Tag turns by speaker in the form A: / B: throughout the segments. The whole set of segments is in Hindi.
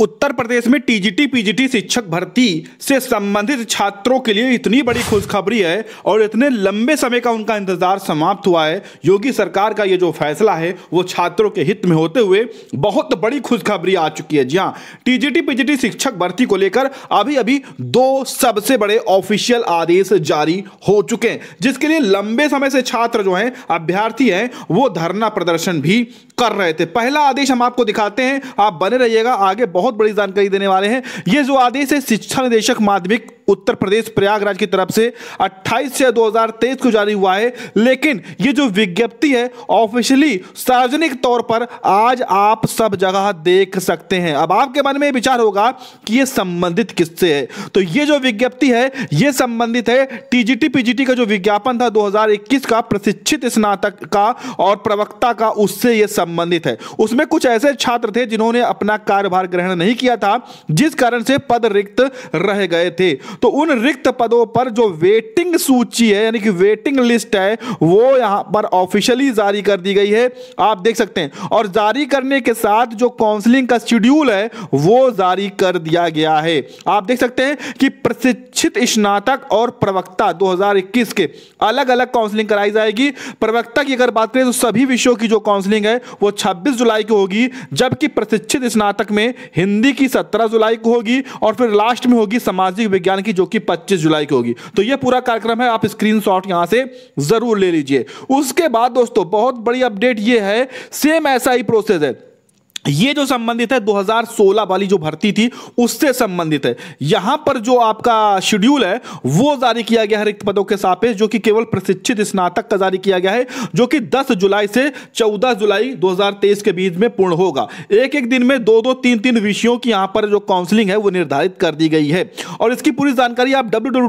A: उत्तर प्रदेश में टीजीटी पीजीटी शिक्षक भर्ती से संबंधित छात्रों के लिए इतनी बड़ी खुशखबरी है और इतने लंबे समय का उनका इंतजार समाप्त हुआ है योगी सरकार का ये जो फैसला है वो छात्रों के हित में होते हुए बहुत बड़ी खुशखबरी आ चुकी है जी हाँ टीजीटी पीजीटी शिक्षक भर्ती को लेकर अभी अभी दो सबसे बड़े ऑफिशियल आदेश जारी हो चुके हैं जिसके लिए लंबे समय से छात्र जो हैं अभ्यर्थी हैं वो धरना प्रदर्शन भी कर रहे थे पहला आदेश हम आपको दिखाते हैं आप बने रहिएगा आगे बहुत बड़ी जानकारी देने वाले हैं ये जो आदेश है शिक्षा निदेशक माध्यमिक उत्तर प्रदेश प्रयागराज की तरफ से 28 से 2023 को जारी हुआ है लेकिन ये जो विज्ञप्ति है ऑफिशियली सार्वजनिक तौर पर आज आप सब जगह देख सकते हैं अब आपके मन में विचार होगा कि ये संबंधित किससे है तो ये जो विज्ञप्ति है ये संबंधित है टीजीटी पीजीटी का जो विज्ञापन था 2021 का प्रशिक्षित स्नातक का और प्रवक्ता का उससे ये संबंधित है उसमें कुछ ऐसे छात्र थे जिन्होंने अपना कार्यभार ग्रहण नहीं किया था जिस कारण से पद रिक्त रह गए थे तो उन रिक्त पदों पर जो वेटिंग वेटिंग सूची है यानी कि वेटिंग लिस्ट है वो यहाँ पर ऑफिशियली जारी कर दी गई है आप देख सकते हैं और जारी करने के साथ जो काउंसलिंग का शेड्यूल है वो जारी कर दिया गया है आप देख सकते हैं कि प्रशिक्षित स्नातक और प्रवक्ता 2021 के अलग अलग काउंसलिंग कराई जाएगी प्रवक्ता की अगर बात करें तो सभी विषयों की जो काउंसलिंग है वो छब्बीस जुलाई की होगी जबकि प्रशिक्षित स्नातक में हिंदी की सत्रह जुलाई को होगी और फिर लास्ट में होगी सामाजिक विज्ञान की जो कि 25 जुलाई को होगी तो यह पूरा कार्यक्रम कार्यक्रम है आप स्क्रीन शॉट से ज़रूर ले लीजिए उसके बाद दोस्तों बहुत बड़ी अपडेट यह है सेम ऐसा ही प्रोसेस है ये जो संबंधित है 2016 वाली जो भर्ती थी उससे संबंधित है यहां पर जो आपका शेड्यूल है वो जारी किया गया है रिक्त पदों के सापेक्ष जो कि केवल प्रशिक्षित स्नातक का जारी किया गया है जो कि 10 जुलाई से 14 जुलाई 2023 के बीच में पूर्ण होगा एक एक दिन में दो दो तीन तीन विषयों की यहां पर जो काउंसलिंग है वो निर्धारित कर दी गई है और इसकी पूरी जानकारी आप डब्ल्यू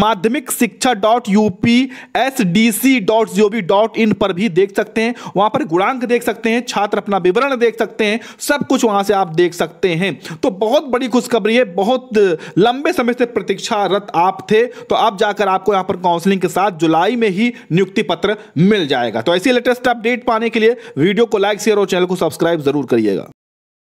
A: माध्यमिक शिक्षा dot UP S D C dot G O V dot in पर भी देख सकते हैं वहां पर गुणांक देख सकते हैं छात्र अपना विवरण देख सकते सकते हैं सब कुछ वहां से आप देख सकते हैं तो बहुत बड़ी खुशखबरी है बहुत लंबे समय से प्रतीक्षारत आप थे तो अब जाकर आपको यहां पर काउंसलिंग के साथ जुलाई में ही नियुक्ति पत्र मिल जाएगा तो ऐसी लेटेस्ट अपडेट पाने के लिए वीडियो को लाइक शेयर और चैनल को सब्सक्राइब जरूर करिएगा